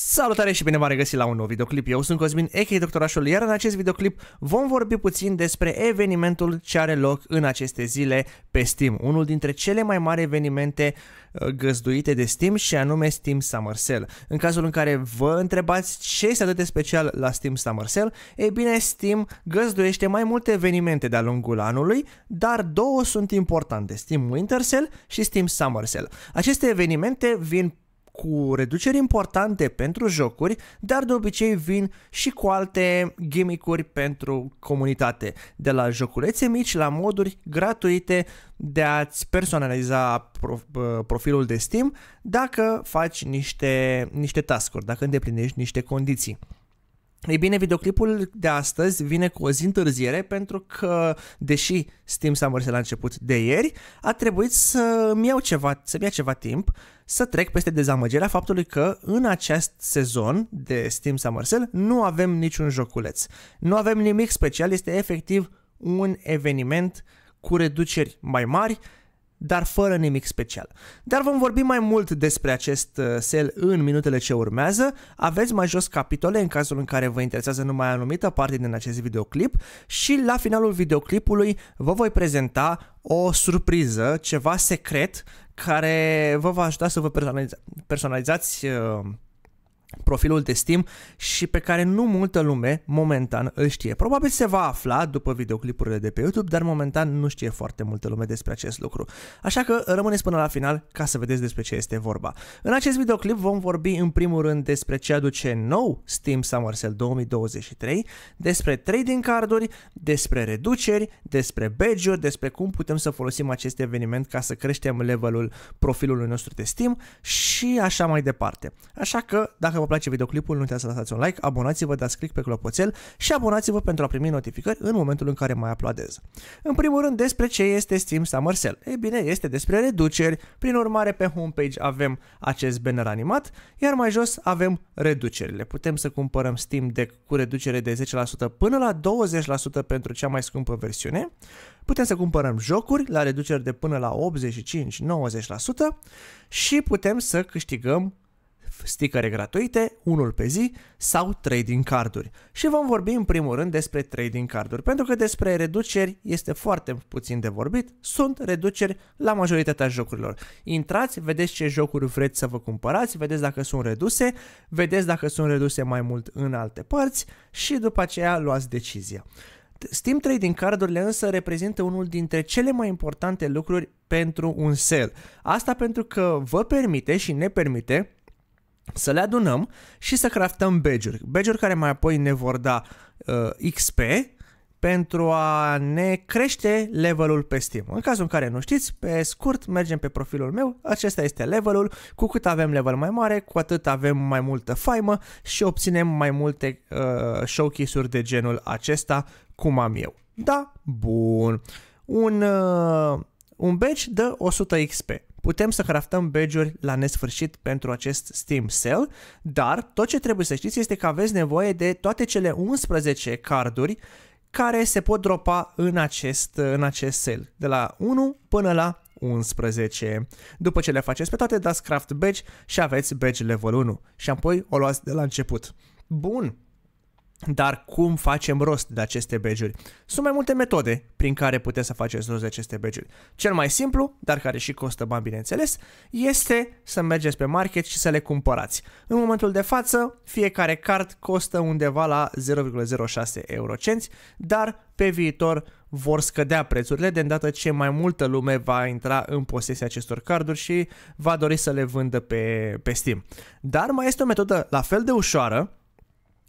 Salutare și bine v-am regăsit la un nou videoclip, eu sunt Cosmin, a.k.a. Doctorașul, iar în acest videoclip vom vorbi puțin despre evenimentul ce are loc în aceste zile pe Steam, unul dintre cele mai mari evenimente uh, găzduite de Steam și anume Steam Summer Sale. În cazul în care vă întrebați ce este atât de special la Steam Summer Sale, e bine, Steam găzduiește mai multe evenimente de-a lungul anului, dar două sunt importante, Steam Winter Sale și Steam Summer Sale. Aceste evenimente vin cu reduceri importante pentru jocuri, dar de obicei vin și cu alte gimmick-uri pentru comunitate, de la joculețe mici la moduri gratuite de a-ți personaliza profilul de Steam dacă faci niște, niște task-uri, dacă îndeplinești niște condiții. Ei bine, videoclipul de astăzi vine cu o zi întârziere pentru că, deși Steam s-a mărsit la început de ieri, a trebuit să-mi iau ceva, să ia ceva timp să trec peste dezamăgirea faptului că în acest sezon de Steam Summer nu avem niciun joculeț. Nu avem nimic special, este efectiv un eveniment cu reduceri mai mari, dar fără nimic special. Dar vom vorbi mai mult despre acest uh, sel în minutele ce urmează. Aveți mai jos capitole în cazul în care vă interesează numai anumită parte din acest videoclip și la finalul videoclipului vă voi prezenta o surpriză, ceva secret care vă va ajuta să vă personaliza- personalizați uh, profilul de Steam și pe care nu multă lume momentan îl știe. Probabil se va afla după videoclipurile de pe YouTube, dar momentan nu știe foarte multă lume despre acest lucru. Așa că rămâneți până la final ca să vedeți despre ce este vorba. În acest videoclip vom vorbi în primul rând despre ce aduce nou Steam Summer Sale 2023, despre trading carduri, despre reduceri, despre badge despre cum putem să folosim acest eveniment ca să creștem levelul profilului nostru de Steam și așa mai departe. Așa că dacă dacă vă place videoclipul, nu uitați să lăsați un like, abonați-vă, dați click pe clopoțel și abonați-vă pentru a primi notificări în momentul în care mai aplaudez. În primul rând, despre ce este Steam Summer Sale? Ei bine, este despre reduceri, prin urmare pe homepage avem acest banner animat, iar mai jos avem reducerile. Putem să cumpărăm Steam Deck cu reducere de 10% până la 20% pentru cea mai scumpă versiune. Putem să cumpărăm jocuri la reduceri de până la 85-90% și putem să câștigăm sticăre gratuite, unul pe zi sau trading carduri. Și vom vorbi în primul rând despre trading carduri, pentru că despre reduceri este foarte puțin de vorbit, sunt reduceri la majoritatea jocurilor. Intrați, vedeți ce jocuri vreți să vă cumpărați, vedeți dacă sunt reduse, vedeți dacă sunt reduse mai mult în alte părți și după aceea luați decizia. Steam Trading cardurile însă reprezintă unul dintre cele mai importante lucruri pentru un sell. Asta pentru că vă permite și ne permite să le adunăm și să craftăm badge-uri. badge care mai apoi ne vor da uh, XP pentru a ne crește levelul pe Steam. În cazul în care nu știți, pe scurt mergem pe profilul meu, acesta este levelul, cu cât avem level mai mare, cu atât avem mai multă faimă și obținem mai multe uh, showcase-uri de genul acesta, cum am eu. Da? Bun. Un, uh, un badge dă 100 XP. Putem să craftăm badge la nesfârșit pentru acest Steam Sale, dar tot ce trebuie să știți este că aveți nevoie de toate cele 11 carduri care se pot dropa în acest, în acest sale, de la 1 până la 11. După ce le faceți pe toate, dați craft badge și aveți badge level 1 și apoi o luați de la început. Bun, dar cum facem rost de aceste badge-uri? Sunt mai multe metode prin care puteți să faceți rost de aceste badge-uri. Cel mai simplu, dar care și costă bani bineînțeles, este să mergeți pe market și să le cumpărați. În momentul de față, fiecare card costă undeva la 0,06 eurocenți, dar pe viitor vor scădea prețurile de îndată ce mai multă lume va intra în posesia acestor carduri și va dori să le vândă pe, pe Steam. Dar mai este o metodă la fel de ușoară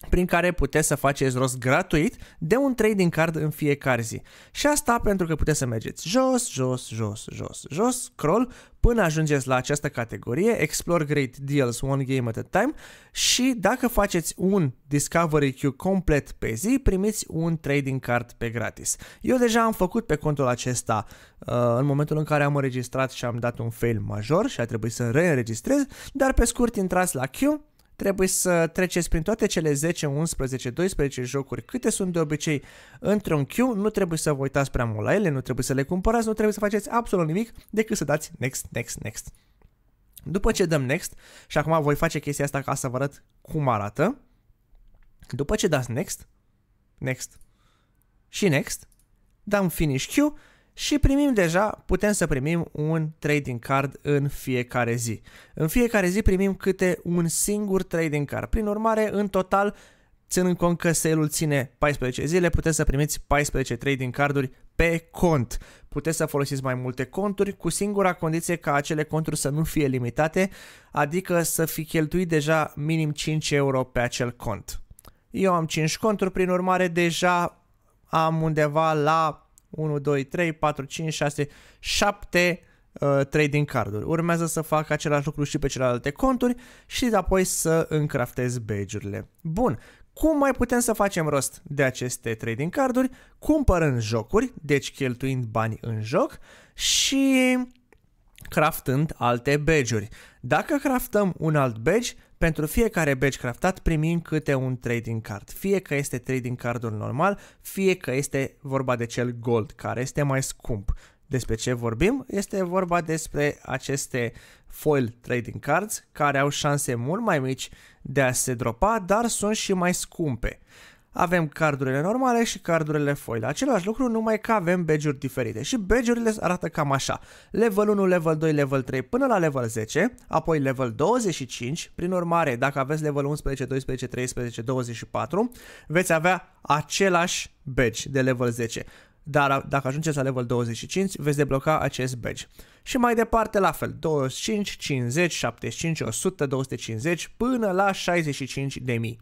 prin care puteți să faceți rost gratuit de un trading card în fiecare zi. Și asta pentru că puteți să mergeți jos, jos, jos, jos, jos, scroll, până ajungeți la această categorie, Explore Great Deals One Game at a Time și dacă faceți un Discovery Queue complet pe zi, primiți un trading card pe gratis. Eu deja am făcut pe contul acesta uh, în momentul în care am înregistrat și am dat un fail major și a trebuit să reînregistrez, dar pe scurt intrați la queue, Trebuie să treceți prin toate cele 10, 11, 12 jocuri câte sunt de obicei într-un queue, nu trebuie să vă uitați prea mult la ele, nu trebuie să le cumpărați, nu trebuie să faceți absolut nimic decât să dați next, next, next. După ce dăm next, și acum voi face chestia asta ca să vă arăt cum arată, după ce dați next, next și next, dăm finish queue și primim deja, putem să primim un trading card în fiecare zi. În fiecare zi primim câte un singur trading card. Prin urmare, în total, ținând cont că sale-ul ține 14 zile, puteți să primiți 14 trading carduri pe cont. Puteți să folosiți mai multe conturi cu singura condiție ca acele conturi să nu fie limitate, adică să fi cheltuit deja minim 5 euro pe acel cont. Eu am 5 conturi, prin urmare deja am undeva la 1, 2, 3, 4, 5, 6, 7 trading carduri. Urmează să fac același lucru și pe celelalte conturi și apoi să încraftez badge-urile. Bun, cum mai putem să facem rost de aceste trading carduri? Cumpărând jocuri, deci cheltuind bani în joc și craftând alte badge-uri. Dacă craftăm un alt badge, pentru fiecare badge craftat primim câte un trading card, fie că este trading cardul normal, fie că este vorba de cel gold, care este mai scump. Despre ce vorbim? Este vorba despre aceste foil trading cards care au șanse mult mai mici de a se dropa, dar sunt și mai scumpe avem cardurile normale și cardurile foil. Același lucru, numai că avem badge diferite. Și badge arată cam așa. Level 1, level 2, level 3 până la level 10, apoi level 25. Prin urmare, dacă aveți level 11, 12, 13, 24, veți avea același badge de level 10 dar dacă ajungeți la level 25 veți debloca acest badge. Și mai departe la fel, 25, 50, 75, 100, 250 până la 65 de mii.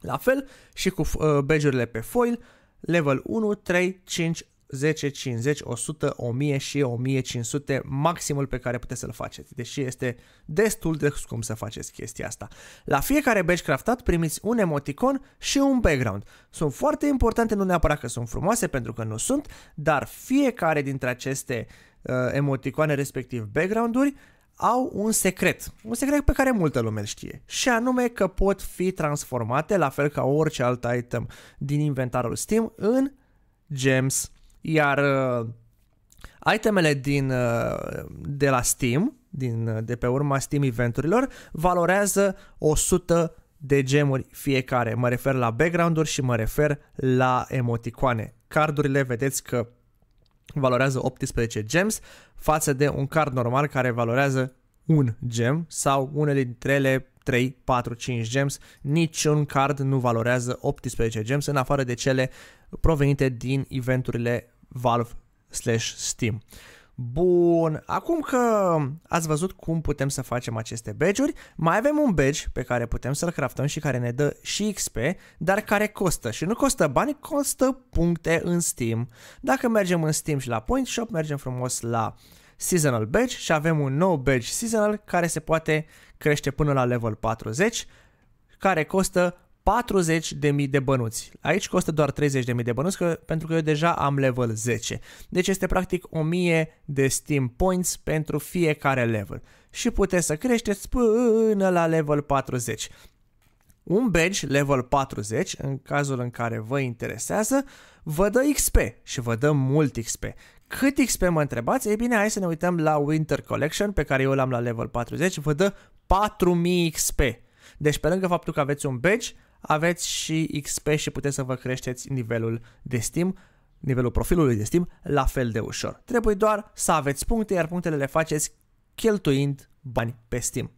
La fel și cu uh, bejurile pe foil, level 1, 3, 5, 10, 50, 100, 1000 și 1500 maximul pe care puteți să-l faceți, deși este destul de scump să faceți chestia asta. La fiecare badge craftat primiți un emoticon și un background. Sunt foarte importante, nu neapărat că sunt frumoase pentru că nu sunt, dar fiecare dintre aceste uh, emoticoane respectiv background-uri au un secret, un secret pe care multă lume îl știe, și anume că pot fi transformate, la fel ca orice alt item din inventarul Steam, în gems. Iar uh, itemele din, uh, de la Steam, din, uh, de pe urma Steam eventurilor, valorează 100 de gemuri fiecare. Mă refer la background-uri și mă refer la emoticoane. Cardurile vedeți că valorează 18 gems față de un card normal care valorează un gem sau unele dintre ele 3, 4, 5 gems. Niciun card nu valorează 18 gems în afară de cele provenite din eventurile Valve slash Steam. Bun, acum că ați văzut cum putem să facem aceste badge-uri, mai avem un badge pe care putem să-l craftăm și care ne dă și XP, dar care costă și nu costă bani, costă puncte în Steam. Dacă mergem în Steam și la Point Shop, mergem frumos la Seasonal Badge și avem un nou badge Seasonal care se poate crește până la level 40, care costă 40.000 de bănuți. Aici costă doar 30.000 de bănuți că, pentru că eu deja am level 10. Deci este practic 1000 de Steam Points pentru fiecare level. Și puteți să creșteți până la level 40. Un badge level 40, în cazul în care vă interesează, vă dă XP și vă dă mult XP. Cât XP mă întrebați? Ei bine, hai să ne uităm la Winter Collection, pe care eu l-am la level 40, vă dă 4000 XP. Deci pe lângă faptul că aveți un badge, aveți și XP și puteți să vă creșteți nivelul de Steam, nivelul profilului de Steam, la fel de ușor. Trebuie doar să aveți puncte, iar punctele le faceți cheltuind bani pe Steam.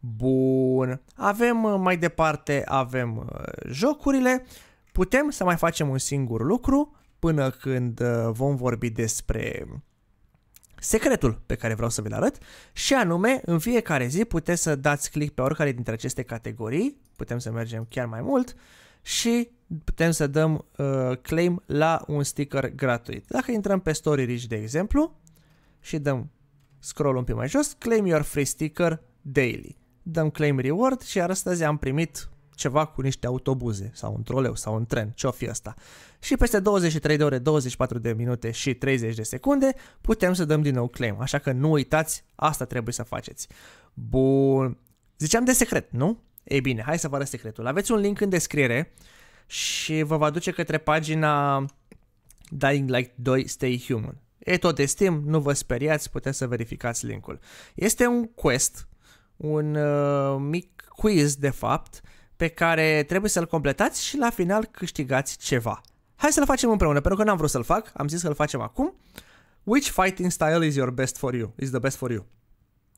Bun, avem uh, mai departe, avem uh, jocurile, putem să mai facem un singur lucru până când uh, vom vorbi despre secretul pe care vreau să vi-l arăt și anume, în fiecare zi puteți să dați click pe oricare dintre aceste categorii, putem să mergem chiar mai mult și putem să dăm uh, claim la un sticker gratuit. Dacă intrăm pe Story Rich, de exemplu, și dăm scroll un pic mai jos, claim your free sticker daily. Dăm claim reward și iar astăzi am primit ceva cu niște autobuze sau un troleu sau un tren, ce-o fi asta. Și peste 23 de ore, 24 de minute și 30 de secunde putem să dăm din nou claim, așa că nu uitați, asta trebuie să faceți. Bun, ziceam de secret, nu? Ei bine, hai să vă arăt secretul. Aveți un link în descriere și vă va duce către pagina Dying Light 2 Stay Human. E tot de Steam, nu vă speriați, puteți să verificați linkul. Este un quest, un uh, mic quiz de fapt, uh, pe care trebuie să-l completați și la final câștigați ceva. Hai să-l facem împreună, pentru că n-am vrut să-l fac, am zis să-l facem acum. Which fighting style is your best for you? Is the best for you?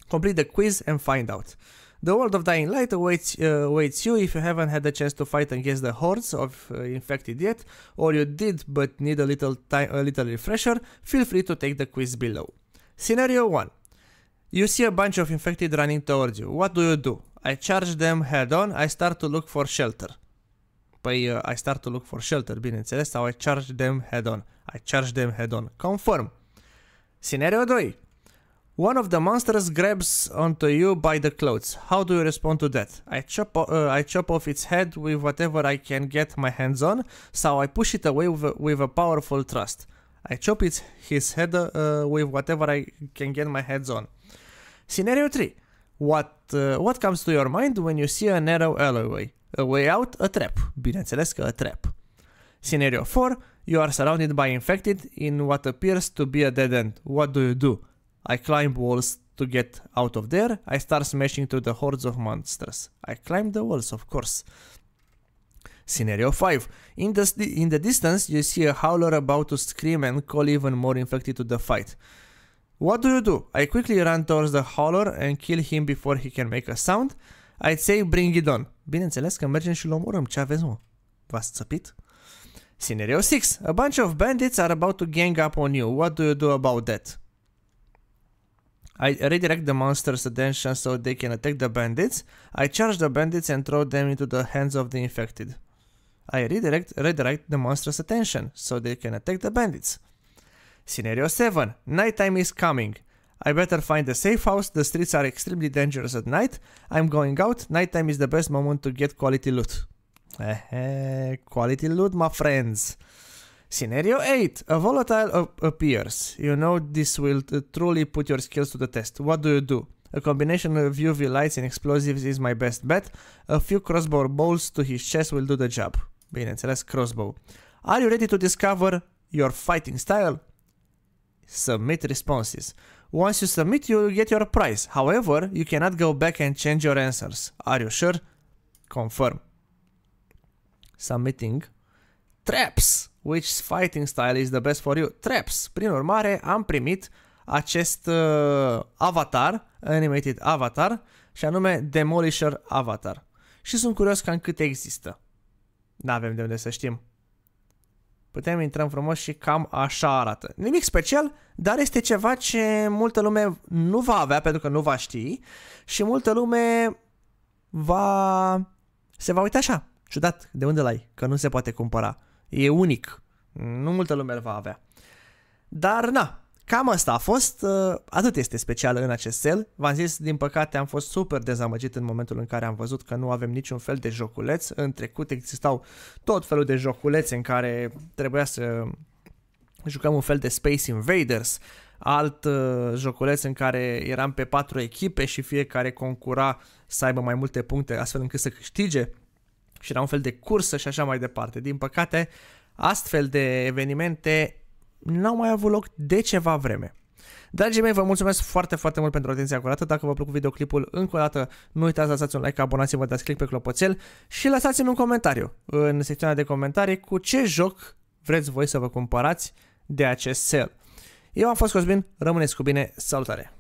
Complete the quiz and find out. The world of Dying Light awaits, uh, awaits you if you haven't had the chance to fight against the hordes of uh, infected yet, or you did but need a little time, a little refresher. Feel free to take the quiz below. Scenario 1. You see a bunch of infected running towards you. What do you do? I charge them head on, I start to look for shelter. Păi, uh, I start to look for shelter, bineînțeles, sau I charge them head on. I charge them head on. Confirm. Scenario 2. One of the monsters grabs onto you by the clothes. How do you respond to that? I chop, uh, I chop off its head with whatever I can get my hands on, so I push it away with, with a powerful thrust. I chop its, his head uh, with whatever I can get my hands on. Scenario 3 what, uh, what comes to your mind when you see a narrow alleyway? A way out, a trap. Bineînțeles că a trap. Scenario 4. You are surrounded by infected in what appears to be a dead end. What do you do? I climb walls to get out of there. I start smashing through the hordes of monsters. I climb the walls, of course. Scenario 5. In the, in the distance, you see a howler about to scream and call even more infected to the fight. What do you do? I quickly run towards the holler and kill him before he can make a sound. I'd say bring it on. Bineînțeles că mergem și-l omorâm. Ce aveți, mă? V-ați țăpit? Scenario 6. A bunch of bandits are about to gang up on you. What do you do about that? I redirect the monster's attention so they can attack the bandits. I charge the bandits and throw them into the hands of the infected. I redirect, redirect the monster's attention so they can attack the bandits. Scenario 7. Nighttime is coming. I better find a safe house, the streets are extremely dangerous at night. I'm going out, nighttime is the best moment to get quality loot. quality loot, my friends. Scenario 8. A volatile appears. You know this will truly put your skills to the test. What do you do? A combination of UV lights and explosives is my best bet. A few crossbow bolts to his chest will do the job. Bineînțeles, crossbow. Are you ready to discover your fighting style? submit responses. Once you submit, you'll get your prize. However, you cannot go back and change your answers. Are you sure? Confirm. Submitting. Traps! Which fighting style is the best for you? Traps! Prin urmare, am primit acest uh, avatar, animated avatar, și anume Demolisher Avatar. Și sunt curios cam câte există. N-avem de unde să știm putem intra în frumos și cam așa arată. Nimic special, dar este ceva ce multă lume nu va avea pentru că nu va ști și multă lume va... se va uita așa, ciudat, de unde l-ai, că nu se poate cumpăra. E unic, nu multă lume îl va avea. Dar na, Cam asta a fost, uh, atât este special în acest cel. V-am zis, din păcate am fost super dezamăgit în momentul în care am văzut că nu avem niciun fel de joculeț. În trecut existau tot felul de joculețe în care trebuia să jucăm un fel de Space Invaders, alt uh, joculeț în care eram pe patru echipe și fiecare concura să aibă mai multe puncte astfel încât să câștige și era un fel de cursă și așa mai departe. Din păcate, astfel de evenimente n-au mai avut loc de ceva vreme. Dragii mei, vă mulțumesc foarte, foarte mult pentru atenția acordată. Dacă v-a plăcut videoclipul, încă o dată nu uitați să lăsați un like, abonați-vă, dați click pe clopoțel și lăsați-mi un comentariu în secțiunea de comentarii cu ce joc vreți voi să vă cumpărați de acest sale. Eu am fost Cosmin, rămâneți cu bine, salutare!